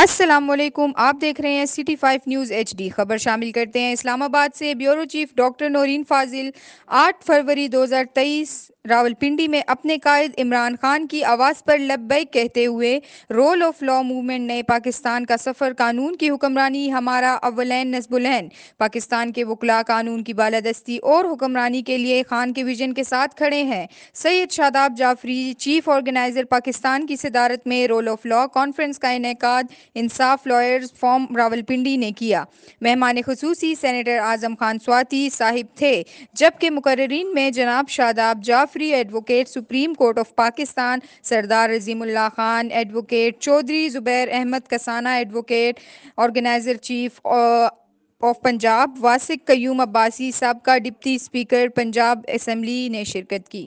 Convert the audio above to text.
असलम आप देख रहे हैं city five news H D खबर शामिल करते हैं इस्लामाबाद से bureau chief doctor Naureen Fazil 8 फरवरी 2023 रावलपिंडी में अपने कायद इमरान खान की आवाज़ पर लब्बई कहते हुए रोल ऑफ लॉ मूवमेंट नए पाकिस्तान का सफ़र कानून की हुक्मरानी हमारा अवलैन नस्बुलैन पाकिस्तान के वकला कानून की बालादस्ती और हुक्मरानी के लिए खान के विजन के साथ खड़े हैं सैयद शादाब जाफरी चीफ ऑर्गेनाइज़र पाकिस्तान की सदारत में रोल ऑफ लॉ कॉन्फ्रेंस का इनका इंसाफ लॉयर्स फॉर्म रावलपिंडी ने किया मेहमान खसूसी सैनिटर आजम खान स्वाति साहिब थे जबकि मुकर्रीन में जनाब Shadab Jafri Jafri advocate supreme court of Pakistan Sardar Razimullah Khan advocate Chaudhry Zubair Ahmed Kasana advocate organiser chief of Punjab Wasiq Qayyum Abbasi सबका डिप्टी स्पीकर पंजाब असम्बली ने शिरकत की